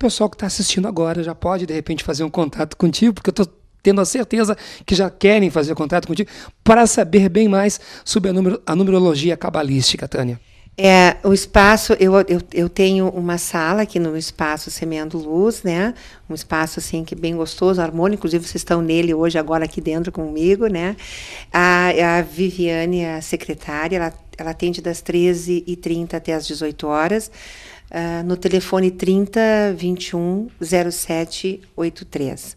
pessoal que está assistindo agora já pode, de repente, fazer um contato contigo, porque eu estou tendo a certeza que já querem fazer contato contigo para saber bem mais sobre a, número a numerologia cabalística, Tânia. É, o espaço, eu, eu, eu, tenho uma sala aqui no espaço Semeando Luz, né? Um espaço assim que é bem gostoso, harmônico. Inclusive, vocês estão nele hoje, agora aqui dentro comigo, né? A, a Viviane, é a secretária, ela, ela atende das 13h30 até as 18 horas uh, no telefone 30 21 07 83.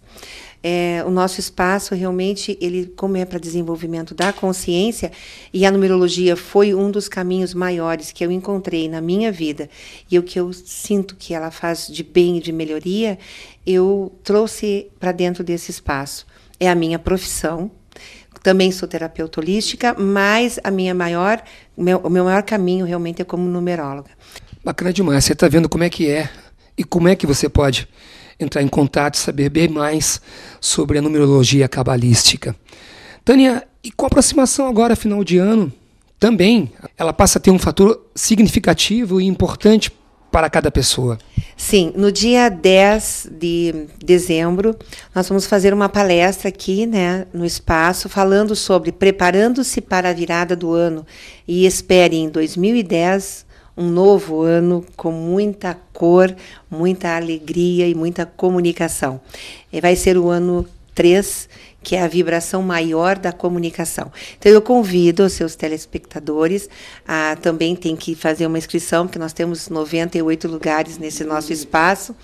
É, o nosso espaço realmente ele como é para desenvolvimento da consciência e a numerologia foi um dos caminhos maiores que eu encontrei na minha vida e o que eu sinto que ela faz de bem e de melhoria eu trouxe para dentro desse espaço é a minha profissão também sou terapeuta holística, mas a minha maior, meu, o meu maior caminho realmente é como numeróloga. Bacana demais. Você está vendo como é que é e como é que você pode entrar em contato e saber bem mais sobre a numerologia cabalística. Tânia, e com a aproximação agora, final de ano, também ela passa a ter um fator significativo e importante para cada pessoa. Sim, no dia 10 de dezembro, nós vamos fazer uma palestra aqui, né, no espaço, falando sobre preparando-se para a virada do ano e espere em 2010 um novo ano com muita cor, muita alegria e muita comunicação. E vai ser o ano 3 que é a vibração maior da comunicação. Então eu convido os seus telespectadores a também tem que fazer uma inscrição, porque nós temos 98 lugares nesse nosso espaço,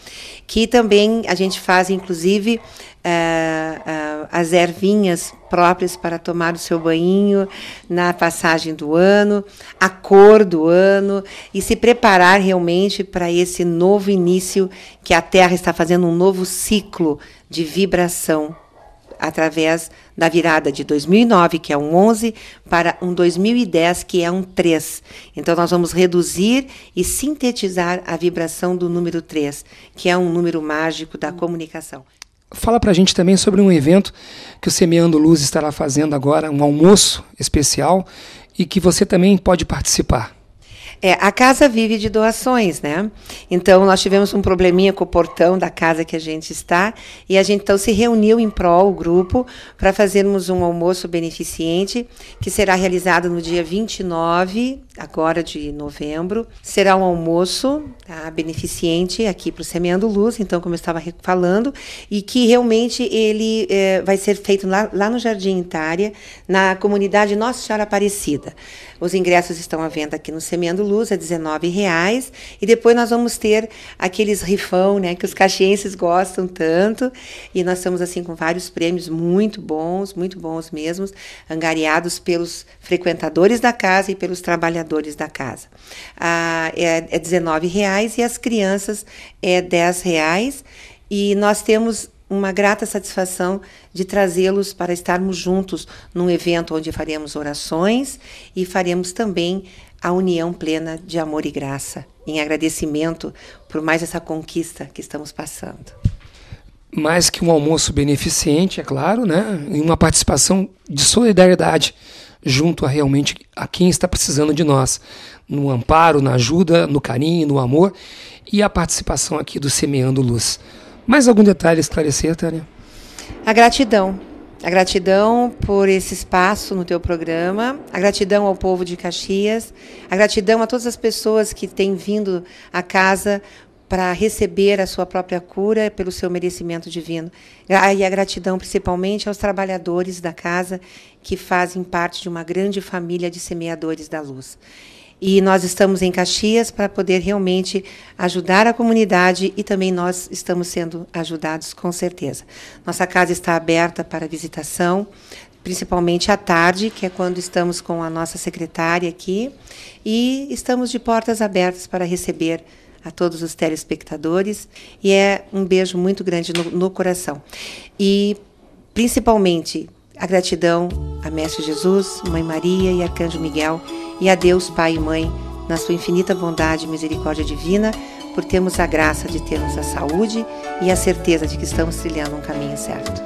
que também a gente faz inclusive Uh, uh, as ervinhas próprias para tomar o seu banho na passagem do ano, a cor do ano e se preparar realmente para esse novo início que a Terra está fazendo um novo ciclo de vibração através da virada de 2009, que é um 11, para um 2010, que é um 3. Então, nós vamos reduzir e sintetizar a vibração do número 3, que é um número mágico da comunicação. Fala para a gente também sobre um evento que o Semeando Luz estará fazendo agora, um almoço especial, e que você também pode participar. É, a casa vive de doações, né? Então, nós tivemos um probleminha com o portão da casa que a gente está e a gente então se reuniu em prol, o grupo, para fazermos um almoço beneficente que será realizado no dia 29, agora de novembro. Será um almoço tá, beneficente aqui para o Semeando Luz, então, como eu estava falando, e que realmente ele é, vai ser feito lá, lá no Jardim Itária, na comunidade Nossa Senhora Aparecida. Os ingressos estão à venda aqui no Semeando Luz luz a é R$19,00 e depois nós vamos ter aqueles rifão, né, que os caxienses gostam tanto e nós estamos assim com vários prêmios muito bons, muito bons mesmo, angariados pelos frequentadores da casa e pelos trabalhadores da casa. Ah, é, é R$19,00 e as crianças é R$10,00 e nós temos uma grata satisfação de trazê-los para estarmos juntos num evento onde faremos orações e faremos também a união plena de amor e graça, em agradecimento por mais essa conquista que estamos passando. Mais que um almoço beneficente, é claro, né? E uma participação de solidariedade junto a realmente a quem está precisando de nós, no amparo, na ajuda, no carinho, no amor e a participação aqui do Semeando Luz. Mais algum detalhe a esclarecer, Tânia? A gratidão. A gratidão por esse espaço no teu programa, a gratidão ao povo de Caxias, a gratidão a todas as pessoas que têm vindo à casa para receber a sua própria cura pelo seu merecimento divino. E a gratidão principalmente aos trabalhadores da casa que fazem parte de uma grande família de semeadores da luz. E nós estamos em Caxias para poder realmente ajudar a comunidade e também nós estamos sendo ajudados com certeza. Nossa casa está aberta para visitação, principalmente à tarde, que é quando estamos com a nossa secretária aqui, e estamos de portas abertas para receber a todos os telespectadores e é um beijo muito grande no, no coração. E principalmente a gratidão a Mestre Jesus, Mãe Maria e Arcanjo Miguel e a Deus, Pai e Mãe, na sua infinita bondade e misericórdia divina, por termos a graça de termos a saúde e a certeza de que estamos trilhando um caminho certo.